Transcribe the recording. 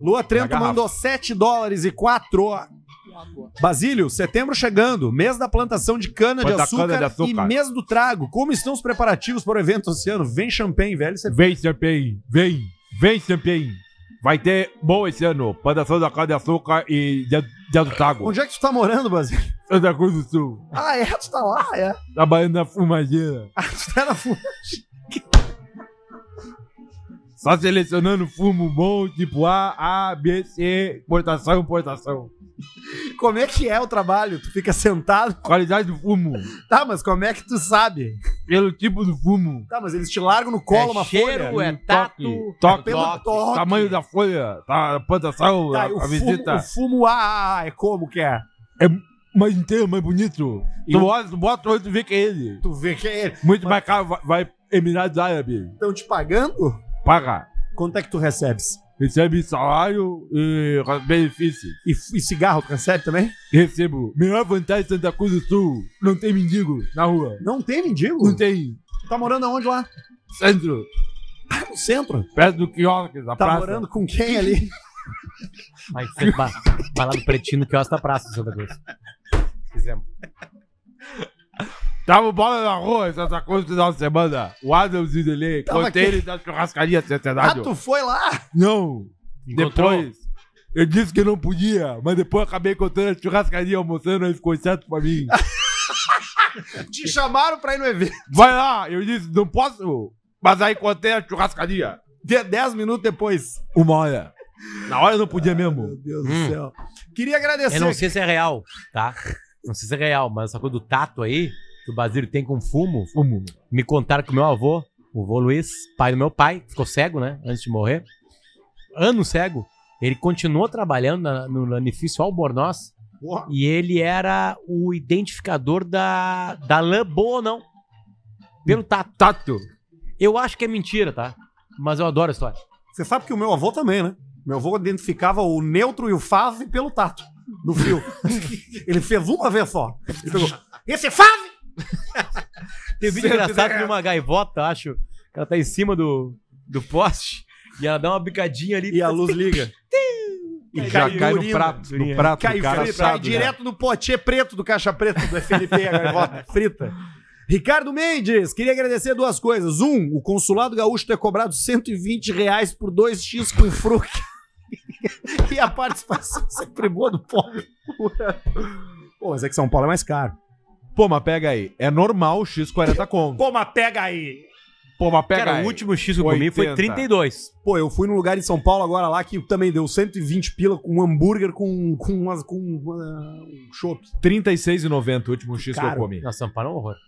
Lua Trento mandou 7 dólares e 4. Basílio, setembro chegando, mês da plantação de cana, de açúcar, cana de açúcar, e mês do trago. Como estão os preparativos para o evento esse ano? Vem champanhe, velho. Você... Vem champanhe, vem, vem champanhe. Vai ter bom esse ano, plantação da cana de açúcar e dia, dia do trago. Onde é que tu tá morando, Basílio? Santa Cruz do Sul. Ah, é? Tu tá lá, é? Trabalhando na fumageira. Ah, tu tá na fumageira. Só tá selecionando fumo bom, tipo A, A, B, C, importação, importação. Como é que é o trabalho? Tu fica sentado? Qualidade do fumo. Tá, mas como é que tu sabe? Pelo tipo do fumo. Tá, mas eles te largam no colo é uma cheiro, folha. É um tato, toque, toque, é pelo toque, toque. Tamanho da folha, tá, plantação, tá, a, a fumo, visita. O fumo A, é como que é? É mais inteiro, mais bonito. E tu, olha, tu bota o olho, tu vê que é ele. Tu vê que é ele. Muito mas... mais caro, vai, vai Emirados Árabes. Estão te pagando? paga. Quanto é que tu recebes? Recebe salário e benefício. E, e cigarro, tu recebe também? Recebo. Melhor vantagem de Santa Cruz do Sul. Não tem mendigo na rua. Não tem mendigo? Não tem. Tu tá morando aonde lá? Centro. Ah, no centro? Perto do quiosque da tá praça. Tá morando com quem ali? Vai, vai lá no pretinho no quiosque da praça, Santa Cruz. Fizemos. Tava bola na arroz essa coisa no final de semana. O Adam Zidelei, contei aqui. ele da churrascaria Sociedade. Ah, tu foi lá? Não. Encontrou? Depois. Eu disse que não podia, mas depois acabei encontrando a churrascaria almoçando, eles ficou inseto pra mim. Te chamaram pra ir no evento. Vai lá, eu disse, não posso. Mas aí contei a churrascaria. De dez minutos depois. Uma hora. Na hora eu não podia ah, mesmo. Meu Deus hum. do céu. Queria agradecer. Eu não sei se é real, tá? Não sei se é real, mas essa coisa do tato aí que o Basílio tem com fumo, fumo, me contaram que o meu avô, o avô Luiz, pai do meu pai, ficou cego, né, antes de morrer, ano cego, ele continuou trabalhando na, no lanifício Albornoz e ele era o identificador da, da lã boa ou não. Pelo tato. Tato. Eu acho que é mentira, tá? Mas eu adoro a história. Você sabe que o meu avô também, né? Meu avô identificava o neutro e o fave pelo tato no fio. ele fez uma vez só. Ele pegou, esse é fave! Tem um vídeo engraçado tá de uma gaivota, acho. Ela tá em cima do, do poste e ela dá uma bicadinha ali. E a luz liga. E já cai, no prato, no prato cai do cara frito, assado, Cai direto no potê preto do caixa preto do FNP, a gaivota frita. Ricardo Mendes, queria agradecer duas coisas. Um, o consulado gaúcho ter cobrado 120 reais por dois X com fruque. e a participação sempre boa do povo. Pô, mas é que São Paulo é mais caro. Pô, mas pega aí. É normal o X 40 conto. Pô, mas pega aí. Pô, mas pega Cara, aí. o último X que eu comi foi 32. Pô, eu fui num lugar em São Paulo agora lá que também deu 120 pila com um hambúrguer com, com, umas, com uh, um chopp. 36,90 o último X que eu comi. Nossa, São Paulo é um horror.